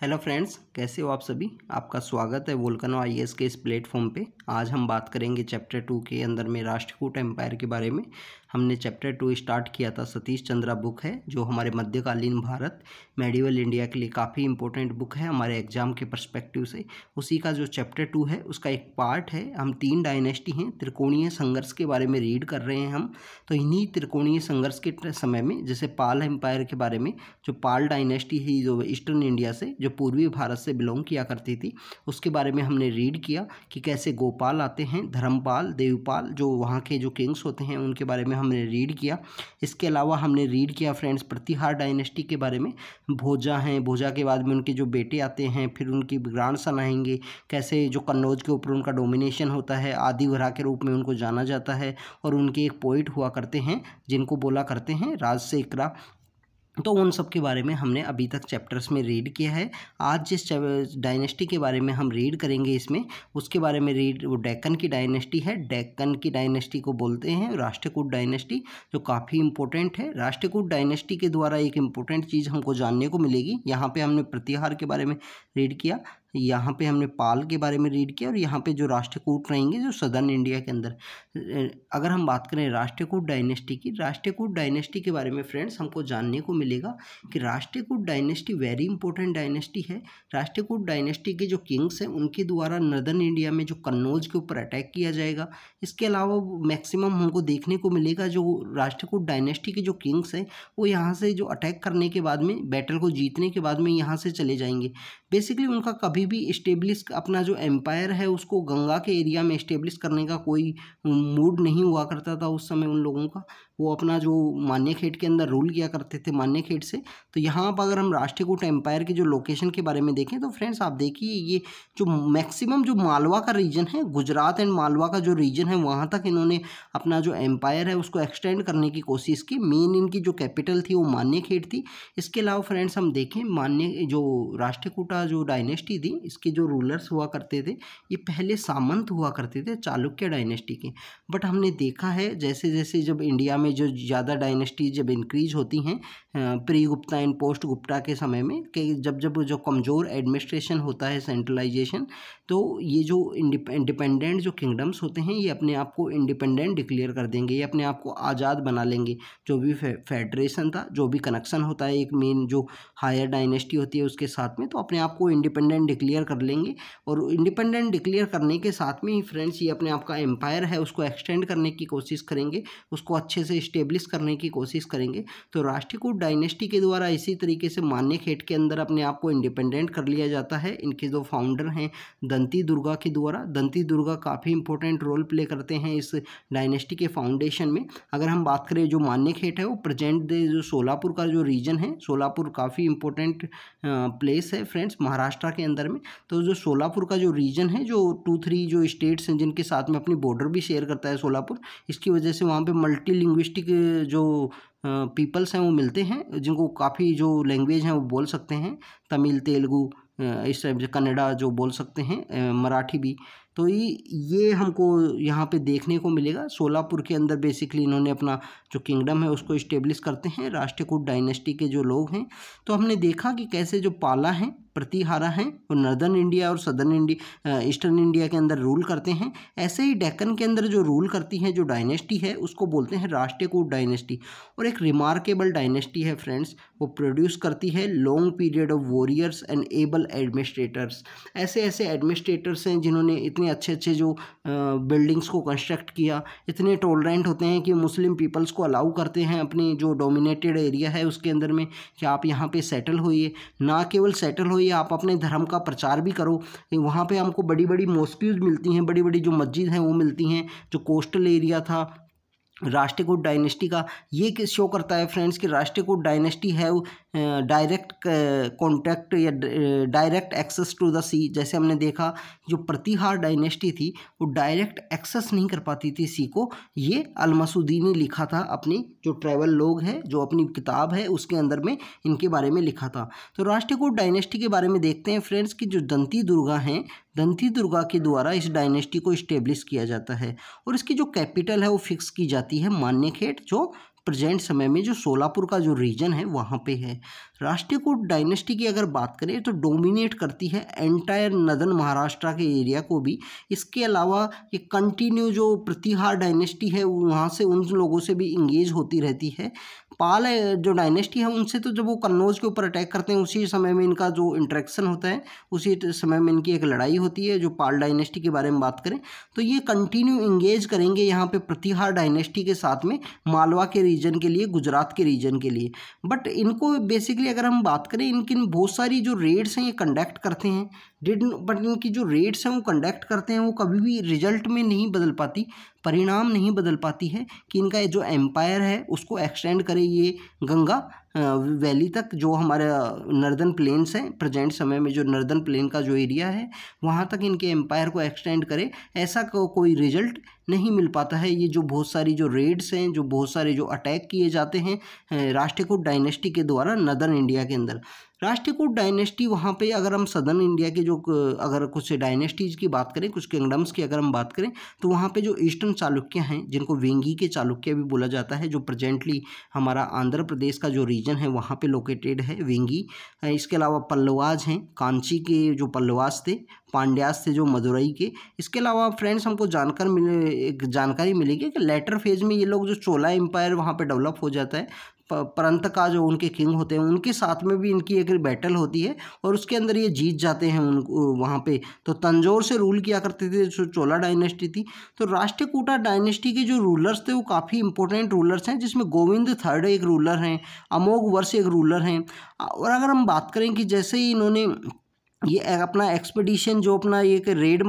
hello friends कैसे हो आप सभी आपका स्वागत है वोल्कनो एस के इस प्लेटफॉर्म पे आज हम बात करेंगे चैप्टर टू के अंदर में राष्ट्रकूट एम्पायर के बारे में हमने चैप्टर टू स्टार्ट किया था सतीश चंद्रा बुक है जो हमारे मध्यकालीन भारत मेडिवल इंडिया के लिए काफ़ी इंपॉर्टेंट बुक है हमारे एग्जाम के परस्पेक्टिव से उसी का जो चैप्टर टू है उसका एक पार्ट है हम तीन डायनेस्टी हैं त्रिकोणीय संघर्ष के बारे में रीड कर रहे हैं हम तो इन्हीं त्रिकोणीय संघर्ष के समय में जैसे पाल एम्पायर के बारे में जो पाल डायनेस्टी है जो ईस्टर्न इंडिया से जो पूर्वी भारत से बिलोंग किया करती थी उसके बारे में हमने रीड किया कि कैसे गोपाल आते हैं धर्मपाल देवपाल जो वहाँ के जो किंग्स होते हैं उनके बारे में हमने रीड किया इसके अलावा हमने रीड किया फ्रेंड्स प्रतिहार डायनेस्टी के बारे में भोजा हैं भोजा के बाद में उनके जो बेटे आते हैं फिर उनकी ग्रांड सन आएंगे कैसे जो कन्नौज के ऊपर उनका डोमिनेशन होता है आदिवरा के रूप में उनको जाना जाता है और उनके एक पोइट हुआ करते हैं जिनको बोला करते हैं राजशेखरा तो उन सब के बारे में हमने अभी तक चैप्टर्स में रीड किया है आज जिस डायनेस्टी के बारे में हम रीड करेंगे इसमें उसके बारे में रीड वो डेक्कन की डायनेस्टी है डेक्कन की डायनेस्टी को बोलते हैं राष्ट्रकूट डायनेस्टी जो काफ़ी इंपॉर्टेंट है राष्ट्रकूट डायनेस्टी के द्वारा एक इम्पोर्टेंट चीज़ हमको जानने को मिलेगी यहाँ पर हमने प्रतिहार के बारे में रीड किया यहाँ पे हमने पाल के बारे में रीड किया और यहाँ पे जो राष्ट्रकूट रहेंगे जो सदर्न इंडिया के अंदर अगर हम बात करें राष्ट्रकूट डायनेस्टी की राष्ट्रकूट डायनेस्टी के बारे में फ्रेंड्स हमको जानने को मिलेगा कि Rashtrakuta dynasty very important dynasty है राष्ट्रकूट डायनेस्टी के जो किंग्स हैं उनके द्वारा नर्दर्न इंडिया में जो कन्नौज के ऊपर अटैक किया जाएगा इसके अलावा मैक्सिमम हमको देखने को मिलेगा जो राष्ट्रकूट डायनेस्टी के जो किंग्स हैं वो यहाँ से जो अटैक करने के बाद में बैटल को जीतने के बाद में यहाँ से चले जाएंगे बेसिकली उनका कभी अभी भी इस्टेब्लिश अपना जो एम्पायर है उसको गंगा के एरिया में इस्टेब्लिश करने का कोई मूड नहीं हुआ करता था उस समय उन लोगों का वो अपना जो मान्य खेड के अंदर रूल किया करते थे मान्य खेड से तो यहाँ पर अगर हम राष्ट्रकूट एम्पायर के जो लोकेशन के बारे में देखें तो फ्रेंड्स आप देखिए ये जो मैक्सिमम जो मालवा का रीजन है गुजरात एंड मालवा का जो रीजन है वहाँ तक इन्होंने अपना जो एम्पायर है उसको एक्सटेंड करने की कोशिश की मेन इनकी जो कैपिटल थी वो मान्य थी इसके अलावा फ्रेंड्स हम देखें मान्य जो राष्ट्रकूटा जो डायनेस्टी थी इसके जो रूलर्स हुआ करते थे ये पहले सामंत हुआ करते थे चालुक्य डायनेस्टी के बट हमने देखा है जैसे जैसे जब इंडिया में जो ज़्यादा डायनेस्टी जब इंक्रीज होती हैं pre Gupta and post Gupta के समय में कि जब जब जो कमज़ोर एडमिनिस्ट्रेशन होता है सेंट्रलाइजेशन तो ये जो इंडिपेंडेंट जो किंगडम्स होते हैं ये अपने आप को इंडिपेंडेंट डिक्लेयर कर देंगे ये अपने आप को आज़ाद बना लेंगे जो भी फेडरेशन था जो भी कनेक्शन होता है एक मेन जो हायर डायनेस्टी होती है उसके साथ में तो अपने आप को इंडिपेंडेंट डिक्लेयर कर लेंगे और इंडिपेंडेंट डिक्लेयर करने के साथ में ही फ्रेंड्स ये अपने आपका एम्पायर है उसको एक्सटेंड करने की कोशिश करेंगे उसको अच्छे से से इस्टेब्लिश करने की कोशिश करेंगे तो राष्ट्रकूट डायनेस्टी के द्वारा इसी तरीके से मान्य खेट के अंदर अपने आप को इंडिपेंडेंट कर लिया जाता है इनके जो फाउंडर हैं दंती दुर्गा के द्वारा दंती दुर्गा काफ़ी इंपॉर्टेंट रोल प्ले करते हैं इस डायनेस्टी के फाउंडेशन में अगर हम बात करें जो मान्य खेट है वो प्रजेंट दे जो सोलापुर का जो रीजन है सोलापुर काफ़ी इंपॉर्टेंट प्लेस है फ्रेंड्स महाराष्ट्र के अंदर में तो जो सोलापुर का जो रीजन है जो टू थ्री जो स्टेट्स हैं जिनके साथ में अपनी बॉर्डर भी शेयर करता है सोलापुर इसकी वजह से वहाँ पर मल्टी लिंग्विस्टिक जो पीपल्स हैं वो मिलते हैं जिनको काफ़ी जो लैंग्वेज हैं वो बोल सकते हैं तमिल तेलुगू इस टाइप से कन्नडा जो बोल सकते हैं मराठी भी तो ये हमको यहाँ पे देखने को मिलेगा सोलापुर के अंदर बेसिकली इन्होंने अपना जो किंगडम है उसको इस्टेब्लिश करते हैं राष्ट्रकूट डायनेस्टी के जो लोग हैं तो हमने देखा कि कैसे जो पाला हैं प्रतिहारा हैं वो नर्दर्न इंडिया और सदर्न इंडिया ईस्टर्न इंडिया के अंदर रूल करते हैं ऐसे ही डेक्कन के अंदर जो रूल करती हैं जो डायनेस्टी है उसको बोलते हैं राष्ट्रकूट डायनेस्टी और एक रिमार्केबल डायनेस्टी है फ्रेंड्स वो प्रोड्यूस करती है long period of warriors and able administrators ऐसे ऐसे एडमिनिस्ट्रेटर्स हैं जिन्होंने इतने इतने अच्छे अच्छे जो बिल्डिंग्स को कंस्ट्रक्ट किया इतने टोलरेंट होते हैं कि मुस्लिम पीपल्स को अलाउ करते हैं अपने जो डोमिनेटेड एरिया है उसके अंदर में कि आप यहाँ पे सेटल होइए ना केवल सेटल होइए आप अपने धर्म का प्रचार भी करो वहाँ पर हमको बड़ी बड़ी मोस्क्यूज़ मिलती हैं बड़ी बड़ी जो मस्जिद हैं वो मिलती हैं जो कोस्टल एरिया था राष्ट्रकूट डायनेस्टी का ये किस शो करता है फ्रेंड्स कि राष्ट्रकूट डायनेस्टी है डायरेक्ट कॉन्टैक्ट या direct access to the sea जैसे हमने देखा जो प्रतिहार डायनेस्टी थी वो डायरेक्ट एक्सेस नहीं कर पाती थी सी को ये अलमसुद्दी ने लिखा था अपनी जो ट्रैवल लोग हैं जो अपनी किताब है उसके अंदर में इनके बारे में लिखा था तो राष्ट्रकूट डायनेस्टी के बारे में देखते हैं फ्रेंड्स कि जो दंती दुर्गा हैं दंती दुर्गा के द्वारा इस डायनेस्टी को इस्टेब्लिश किया जाता है और इसकी जो कैपिटल है वो फिक्स की जाती है मान्यखेट जो प्रेजेंट समय में जो सोलापुर का जो रीजन है वहाँ पे है राष्ट्रकूट डायनेस्टी की अगर बात करें तो डोमिनेट करती है एंटायर नदन महाराष्ट्र के एरिया को भी इसके अलावा ये कंटिन्यू जो प्रतिहार डायनेस्टी है वहाँ से उन लोगों से भी इंगेज होती रहती है पाल जो डायनेस्टी है उनसे तो जब वो कन्नौज के ऊपर अटैक करते हैं उसी समय में इनका जो इंट्रैक्शन होता है उसी समय में इनकी एक लड़ाई होती है जो पाल डायनेस्टी के बारे में बात करें तो ये कंटिन्यू इंगेज करेंगे यहाँ पे प्रतिहार डायनेस्टी के साथ में मालवा के रीजन के लिए गुजरात के रीजन के लिए बट इनको बेसिकली अगर हम बात करें इनकी बहुत सारी जो रेड्स हैं ये कंडक्ट करते हैं डिड बट उनकी जो रेट्स हैं वो कंडक्ट करते हैं वो कभी भी रिजल्ट में नहीं बदल पाती परिणाम नहीं बदल पाती है कि इनका जो एम्पायर है उसको एक्सटेंड करे ये गंगा वैली तक जो हमारे नर्दन प्लेन्स हैं प्रेजेंट समय में जो नर्दन प्लेन का जो एरिया है वहाँ तक इनके एम्पायर को एक्सटेंड करे ऐसा को, कोई रिजल्ट नहीं मिल पाता है ये जो बहुत सारी जो रेड्स हैं जो बहुत सारे जो अटैक किए जाते हैं राष्ट्रकूट डायनेस्टी के द्वारा नदर्न इंडिया के अंदर राष्ट्रकूट डायनेस्टी वहाँ पे अगर हम सदर्न इंडिया के जो जो अगर कुछ डायनेस्टीज़ की बात करें कुछ किंगडम्स की अगर हम बात करें तो वहाँ पे जो ईस्टर्न चालुक्य हैं जिनको वेंगी के चालुक्य भी बोला जाता है जो प्रजेंटली हमारा आंध्र प्रदेश का जो रीजन है वहाँ पर लोकेटेड है वेंगी इसके अलावा पल्लवाज हैं कांची के जो पल्लवाज थे पांड्यास थे जो मदुरई के इसके अलावा फ्रेंड्स हमको जानकर मिले एक जानकारी मिलेगी कि लेटर फेज में ये लोग जो चोला एम्पायर वहाँ पे डेवलप हो जाता है परंत का जो उनके किंग होते हैं उनके साथ में भी इनकी एक बैटल होती है और उसके अंदर ये जीत जाते हैं उन वहाँ पे तो तंजौर से रूल किया करते थे जो चोला डायनेस्टी थी तो राष्ट्रकूटा डायनेस्टी के जो रूलर्स थे वो काफ़ी इंपॉर्टेंट रूलर्स हैं जिसमें गोविंद थर्ड एक रूलर हैं अमोघ वर्ष एक रूलर हैं और अगर हम बात करें कि जैसे ही इन्होंने ये अपना एक्सपीडिशन जो अपना एक रेड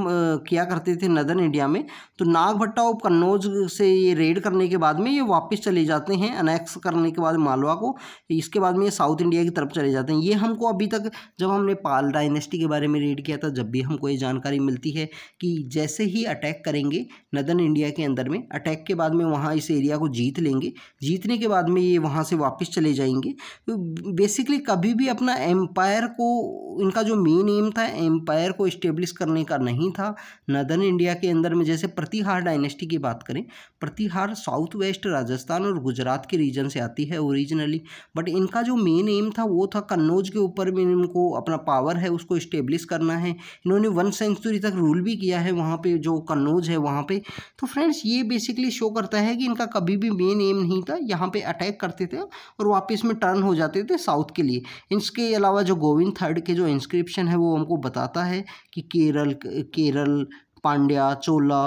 किया करते थे नदर इंडिया में तो नागभट्टा और कन्नौज से ये रेड करने के बाद में ये वापस चले जाते हैं अनेक्स करने के बाद मालवा को इसके बाद में ये साउथ इंडिया की तरफ चले जाते हैं ये हमको अभी तक जब हमने पाल डायनेस्टी के बारे में रेड किया था जब भी हमको ये जानकारी मिलती है कि जैसे ही अटैक करेंगे नदर इंडिया के अंदर में अटैक के बाद में वहाँ इस एरिया को जीत लेंगे जीतने के बाद में ये वहाँ से वापस चले जाएंगे तो बेसिकली कभी भी अपना एम्पायर को इनका जो मेन ही नियम था एम्पायर को इस्टेब्लिश करने का नहीं था नदर्न इंडिया के अंदर में जैसे प्रतिहार डायनेस्टी की बात करें प्रतिहार साउथ वेस्ट राजस्थान और गुजरात के रीजन से आती है ओरिजिनली बट इनका जो मेन एम था वो था कन्नौज के ऊपर में इनको अपना पावर है उसको इस्टेब्लिश करना है इन्होंने वन सेंचुरी तक रूल भी किया है वहाँ पर जो कन्नौज है वहाँ पर तो फ्रेंड्स ये बेसिकली शो करता है कि इनका कभी भी मेन एम नहीं था यहाँ पर अटैक करते थे और वापस में टर्न हो जाते थे साउथ के लिए इसके अलावा जो गोविंद थर्ड के जो इंस्क्रिप्शन है वो हमको बताता है कि केरल केरल पांड्या चोला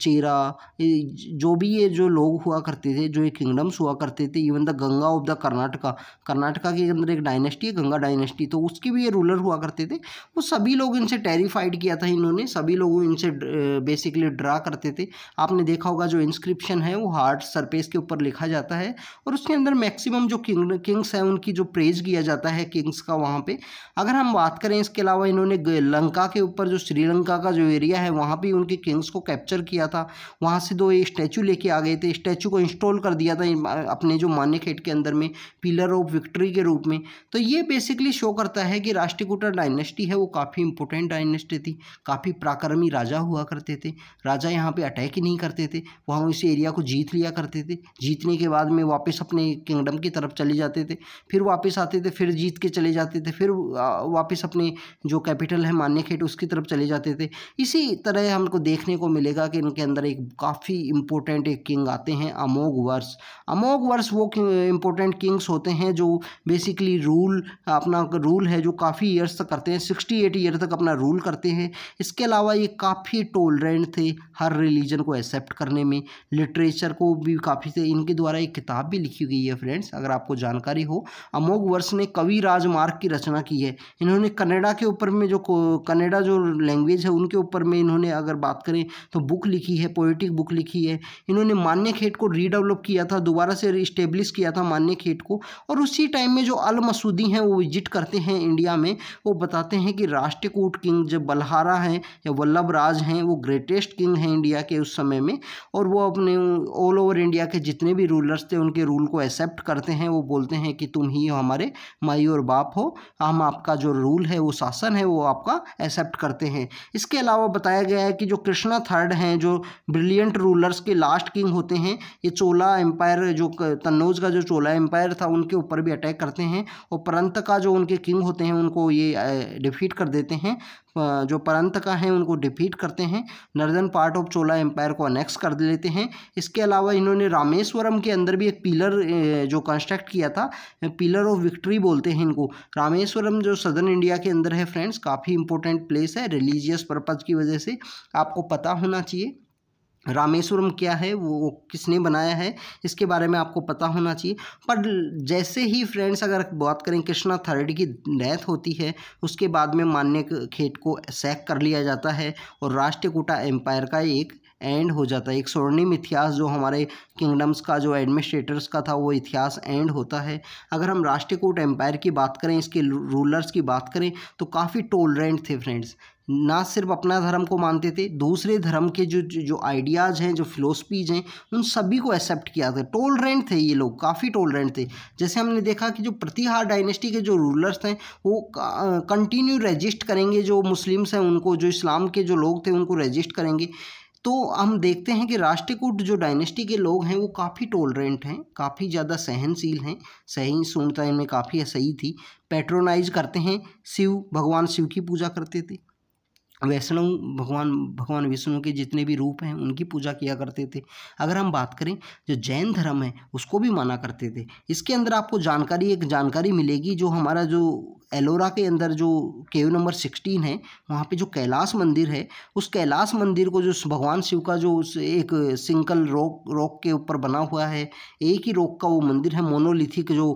चेरा जो भी ये जो लोग हुआ करते थे जो ये किंगडम्स हुआ करते थे even the Ganga of the Karnataka Karnataka के अंदर एक डायनेस्टी है गंगा डायनेस्टी तो उसके भी ये रूलर हुआ करते थे वो सभी लोग इनसे टेरिफाइड किया था इन्होंने सभी लोग इनसे बेसिकली ड्रा करते थे आपने देखा होगा जो इंस्क्रिप्शन है वो हार्ट सरफेस के ऊपर लिखा जाता है और उसके अंदर मैक्सिमम जो किंग किंग्स हैं उनकी जो प्रेज किया जाता है किंग्स का वहाँ पर अगर हम बात करें इसके अलावा इन्होंने लंका के ऊपर जो श्रीलंका का जो एरिया है वहाँ भी उनके किंग्स को कैप्चर किया था वहाँ से दो स्टैचू लेके आ गए थे स्टैचू को इंस्टॉल कर दिया था अपने जो खेट के अंदर में पिलर ऑफ विक्ट्री के रूप में तो ये बेसिकली शो करता है कि राष्ट्रकूटर डायनेस्टी है वो काफ़ी इंपॉर्टेंट डायनेस्टी थी काफ़ी पराक्रमी राजा हुआ करते थे राजा यहाँ पर अटैक ही नहीं करते थे वहाँ इस एरिया को जीत लिया करते थे जीतने के बाद में वापस अपने किंगडम की तरफ चले जाते थे फिर वापस आते थे फिर जीत के चले जाते थे फिर वापस अपने जो कैपिटल है खेट उसकी तरफ चले जाते थे इसी तरह हमको देखने को मिलेगा कि इनके अंदर एक काफ़ी इम्पोर्टेंट एक किंग आते हैं अमोघ वर्ष अमोघ वर्ष वो इम्पोर्टेंट किंग्स होते हैं जो बेसिकली रूल अपना रूल है जो काफ़ी ईयर्स तक करते हैं सिक्सटी एट ईयर तक अपना रूल करते हैं इसके अलावा ये काफ़ी टोलरेंट थे हर रिलीजन को एक्सेप्ट करने में लिटरेचर को भी काफ़ी थे इनके द्वारा एक किताब भी लिखी गई है फ्रेंड्स अगर आपको जानकारी हो अमोघ वर्ष ने कवि राजमार्ग की रचना की है इन्होंने कनेडा के ऊपर में जो कनेडा जो लैंग्वेज है उनके ऊपर में इन्होंने अगर बात करें तो बुक लिखी है पोइटिक बुक लिखी है इन्होंने मान्य खेट को रीडेवलप किया था दोबारा से रिस्टेब्लिश किया था मान्य खेट को और उसी टाइम में जो अल मसूदी हैं वो विजिट करते हैं इंडिया में वो बताते हैं कि राष्ट्रकूट किंग जब बल्हारा हैं या वल्लभ राज हैं वो ग्रेटेस्ट किंग हैं इंडिया के उस समय में और वो अपने ऑल ओवर इंडिया के जितने भी रूलर्स थे उनके रूल को एक्सेप्ट करते हैं वो बोलते हैं कि तुम ही हमारे माई और बाप हो हम आपका जो रूल है वो शासन है वो आपका एक्सेप्ट करते हैं इसके अलावा बताया गया है कि जो कृष्णा थर्ड हैं जो ब्रिलियंट रूलर्स के लास्ट किंग होते हैं ये चोला एम्पायर जो तन्नौज का जो चोला एम्पायर था उनके ऊपर भी अटैक करते हैं और परंत का जो उनके किंग होते हैं उनको ये डिफीट कर देते हैं जो परंत का हैं उनको डिफीट करते हैं northern part of Chola empire को अनेक्स कर लेते हैं इसके अलावा इन्होंने रामेश्वरम के अंदर भी एक पिलर जो कंस्ट्रक्ट किया था पिलर ऑफ विक्ट्री बोलते हैं इनको रामेश्वरम जो सदर्न इंडिया के अंदर है फ्रेंड्स काफ़ी इंपॉर्टेंट प्लेस है रिलीजियस पर्पज़ की वजह से आपको पता होना चाहिए रामेश्वरम क्या है वो किसने बनाया है इसके बारे में आपको पता होना चाहिए पर जैसे ही फ्रेंड्स अगर बात करें कृष्णा थर्ड की डेथ होती है उसके बाद में मान्य खेत को सैक कर लिया जाता है और राष्ट्रकूटा एम्पायर का एक एंड हो जाता है एक स्वर्णिम इतिहास जो हमारे किंगडम्स का जो एडमिनिस्ट्रेटर्स का था वो इतिहास एंड होता है अगर हम राष्ट्रकूट एम्पायर की बात करें इसके रूलर्स की बात करें तो काफ़ी टोलरेंट थे फ्रेंड्स ना सिर्फ अपना धर्म को मानते थे दूसरे धर्म के जो जो आइडियाज़ हैं जो फिलोसफीज हैं उन सभी को एक्सेप्ट किया था टोलरेंट थे ये लोग काफ़ी टोलरेंट थे जैसे हमने देखा कि जो प्रतिहार डायनेस्टी के जो रूलर्स थे वो कंटिन्यू रजिस्ट करेंगे जो मुस्लिम्स हैं उनको जो इस्लाम के जो लोग थे उनको रजिस्ट करेंगे तो हम देखते हैं कि राष्ट्रकूट जो डायनेस्टी के लोग हैं वो काफ़ी टोलरेंट हैं काफ़ी ज़्यादा सहनशील हैं सही सुनता इनमें काफ़ी सही थी पेट्रोनाइज करते हैं शिव भगवान शिव की पूजा करते थे वैष्णव भगवान भगवान विष्णु के जितने भी रूप हैं उनकी पूजा किया करते थे अगर हम बात करें जो जैन धर्म है उसको भी माना करते थे इसके अंदर आपको जानकारी एक जानकारी मिलेगी जो हमारा जो एलोरा के अंदर जो केव नंबर सिक्सटीन है वहाँ पे जो कैलाश मंदिर है उस कैलाश मंदिर को जो भगवान शिव का जो एक सिंकल रॉक रॉक के ऊपर बना हुआ है एक ही रॉक का वो मंदिर है मोनोलिथिक जो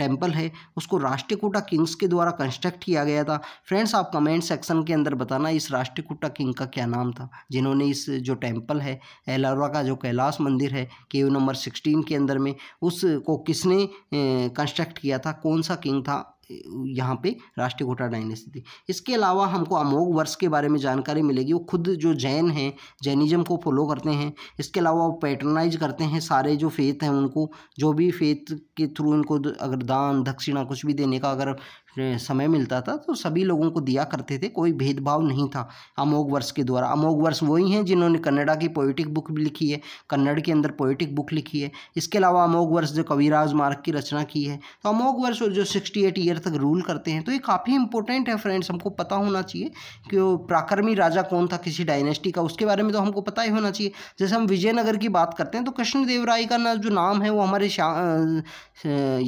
टेम्पल है उसको राष्ट्रकूटा किंग्स के द्वारा कंस्ट्रक्ट किया गया था फ्रेंड्स आप कमेंट सेक्शन के अंदर बताना इस राष्ट्रकूटा किंग का क्या नाम था जिन्होंने इस जो टेम्पल है एलोरा का जो कैलाश मंदिर है केव नंबर सिक्सटीन के अंदर में उसको किसने कंस्ट्रक्ट किया था कौन सा किंग था यहाँ पे राष्ट्रीय घोटाला डायनेस्टी थी इसके अलावा हमको अमोघ वर्ष के बारे में जानकारी मिलेगी वो खुद जो जैन हैं जैनिज्म को फॉलो करते हैं इसके अलावा वो पैटर्नाइज करते हैं सारे जो फेथ हैं उनको जो भी फेथ के थ्रू इनको अगर दान दक्षिणा कुछ भी देने का अगर समय मिलता था तो सभी लोगों को दिया करते थे कोई भेदभाव नहीं था अमोघ वर्ष के द्वारा अमोघ वर्ष वही हैं जिन्होंने कन्नडा की पोइटिक बुक भी लिखी है कन्नड़ के अंदर पोइटिक बुक लिखी है इसके अलावा अमोघ वर्ष जो कविराज मार्ग की रचना की है तो अमोघ वर्ष जो सिक्सटी एट ईयर तक रूल करते हैं तो ये काफ़ी इंपॉर्टेंट है फ्रेंड्स हमको पता होना चाहिए कि वो प्राकर्मी राजा कौन था किसी डायनेस्टी का उसके बारे में तो हमको पता ही होना चाहिए जैसे हम विजयनगर की बात करते हैं तो कृष्णदेव राय का ना जो नाम है वो हमारे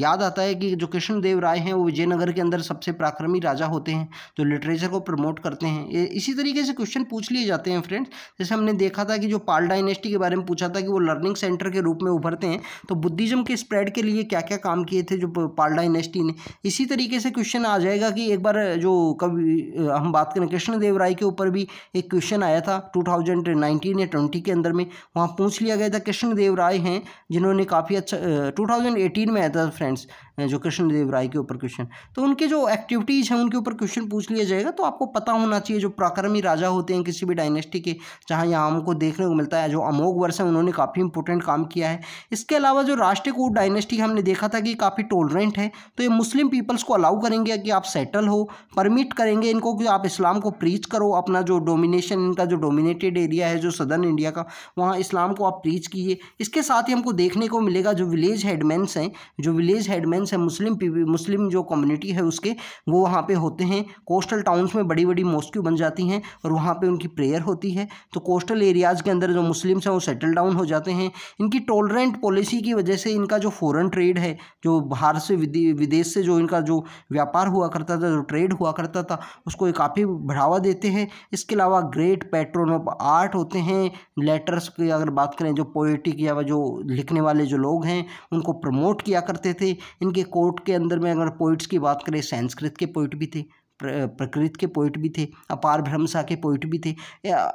याद आता है कि जो कृष्णदेव राय हैं वो विजयनगर के अंदर अंदर सबसे पराक्रमी राजा होते हैं जो लिटरेचर को प्रमोट करते हैं इसी तरीके से क्वेश्चन पूछ लिए जाते हैं फ्रेंड्स जैसे हमने देखा था कि जो पाल डायनेस्टी के बारे में पूछा था कि वो लर्निंग सेंटर के रूप में उभरते हैं तो बुद्धिज्म के स्प्रेड के लिए क्या क्या काम किए थे जो पाल डायनेस्टी ने इसी तरीके से क्वेश्चन आ जाएगा कि एक बार जो कभी हम बात करें कृष्णदेव राय के ऊपर भी एक क्वेश्चन आया था टू थाउजेंड नाइनटीन या ट्वेंटी के अंदर में वहाँ पूछ लिया गया था कृष्णदेव राय हैं जिन्होंने काफ़ी अच्छा टू थाउजेंड एटीन में आया था फ्रेंड्स जो कृष्णदेव राय के ऊपर क्वेश्चन तो उनके जो एक्टिविटीज़ हैं उनके ऊपर क्वेश्चन पूछ लिया जाएगा तो आपको पता होना चाहिए जो पराक्रमी राजा होते हैं किसी भी डायनेस्टी के जहाँ यहाँ हमको देखने को मिलता है जो अमोघ वर्ष है उन्होंने काफ़ी इंपॉर्टेंट काम किया है इसके अलावा जो राष्ट्रकूट डायनेस्टी हमने देखा था कि काफ़ी टोलरेंट है तो ये मुस्लिम पीपल्स को अलाउ करेंगे कि आप सेटल हो परमिट करेंगे इनको कि आप इस्लाम को प्रीच करो अपना जो डोमिनेशन इनका जो डोमिनेटेड एरिया है जो सदर्न इंडिया का वहाँ इस्लाम को आप प्रीच कीजिए इसके साथ ही हमको देखने को मिलेगा जो विलेज हेडमैन्स हैं जो विलेज हेडमैन्स हैं मुस्लिम मुस्लिम जो कम्युनिटी है उसके वो वहाँ पे होते हैं कोस्टल टाउन्स में बड़ी बड़ी मॉस्क्यू बन जाती हैं और वहाँ पे उनकी प्रेयर होती है तो कोस्टल एरियाज़ के अंदर जो मुस्लिम्स हैं वो सेटल डाउन हो जाते हैं इनकी टॉलरेंट पॉलिसी की वजह से इनका जो फॉरन ट्रेड है जो बाहर से विदेश से जो इनका जो व्यापार हुआ करता था जो ट्रेड हुआ करता था उसको काफ़ी बढ़ावा देते हैं इसके अलावा ग्रेट पैटर्न ऑफ आर्ट होते हैं लेटर्स की अगर बात करें जो पोइटिक या जो लिखने वाले जो लोग हैं उनको प्रमोट किया करते थे इनके कोर्ट के अंदर में अगर पोइट्स की बात करें बड़े संस्कृत के पोइट भी थे प्रकृत के पोइट भी थे अपार भ्रमसा के पोइट भी थे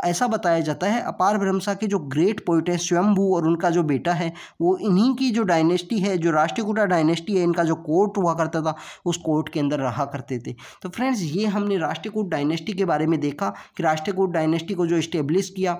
ऐसा बताया जाता है अपार भ्रमसा के जो ग्रेट पोइट हैं स्वयंभू और उनका जो बेटा है वो इन्हीं की जो डायनेस्टी है जो राष्ट्रकूटा डायनेस्टी है इनका जो कोर्ट हुआ करता था उस कोर्ट के अंदर रहा करते थे तो फ्रेंड्स ये हमने राष्ट्रकूट डायनेस्टी के बारे में देखा कि राष्ट्रकूट डायनेस्टी को जो इस्टेब्लिश किया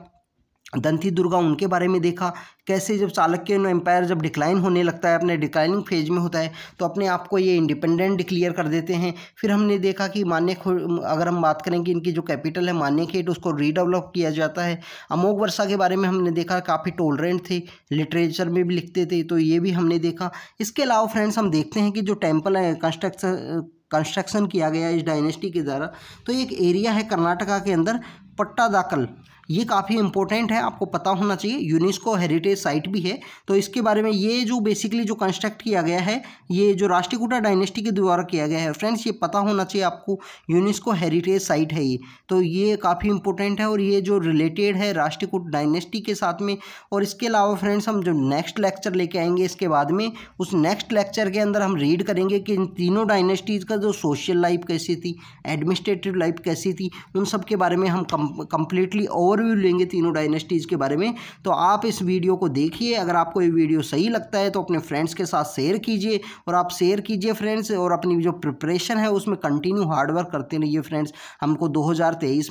दंती दुर्गा उनके बारे में देखा कैसे जब चालक्यन एम्पायर जब डिक्लाइन होने लगता है अपने डिक्लाइनिंग फेज में होता है तो अपने आप को ये इंडिपेंडेंट डिक्लेयर कर देते हैं फिर हमने देखा कि मान्य अगर हम बात करें कि इनकी जो कैपिटल है मान्य खेट उसको रीडेवलप किया जाता है अमोघ वर्षा के बारे में हमने देखा काफ़ी टोलरेंट थे लिटरेचर में भी लिखते थे तो ये भी हमने देखा इसके अलावा फ्रेंड्स हम देखते हैं कि जो टेम्पल है कंस्ट्रक्शन कंस्ट्रक्शन किया गया इस डायनेस्टी के द्वारा तो एक एरिया है कर्नाटका के अंदर पट्टादाकल ये काफ़ी इंपॉर्टेंट है आपको पता होना चाहिए यूनेस्को हेरिटेज साइट भी है तो इसके बारे में ये जो बेसिकली जो कंस्ट्रक्ट किया गया है ये जो राष्ट्रकूटा डायनेस्टी के द्वारा किया गया है फ्रेंड्स ये पता होना चाहिए आपको यूनेस्को हेरिटेज साइट है ये तो ये काफ़ी इंपॉर्टेंट है और ये जो रिलेटेड है राष्ट्रीयकुट डायनेस्टी के साथ में और इसके अलावा फ्रेंड्स हम जो नेक्स्ट लेक्चर लेके आएंगे इसके बाद में उस नेक्स्ट लेक्चर के अंदर हम रीड करेंगे कि इन तीनों डायनेस्टीज़ का जो सोशल लाइफ कैसी थी एडमिनिस्ट्रेटिव लाइफ कैसी थी उन सब के बारे में हम कम्प्लीटली ओवर ओवरव्यू लेंगे तीनों डायनेस्टीज़ के बारे में तो आप इस वीडियो को देखिए अगर आपको ये वीडियो सही लगता है तो अपने फ्रेंड्स के साथ शेयर कीजिए और आप शेयर कीजिए फ्रेंड्स और अपनी जो प्रिपरेशन है उसमें कंटिन्यू हार्डवर्क करते रहिए फ्रेंड्स हमको दो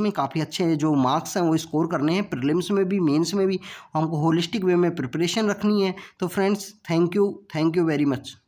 में काफ़ी अच्छे जो मार्क्स हैं वो स्कोर करने हैं प्रिलिम्स में भी मेन्स में भी हमको होलिस्टिक वे में प्रिपरेशन रखनी है तो friends thank you thank you very much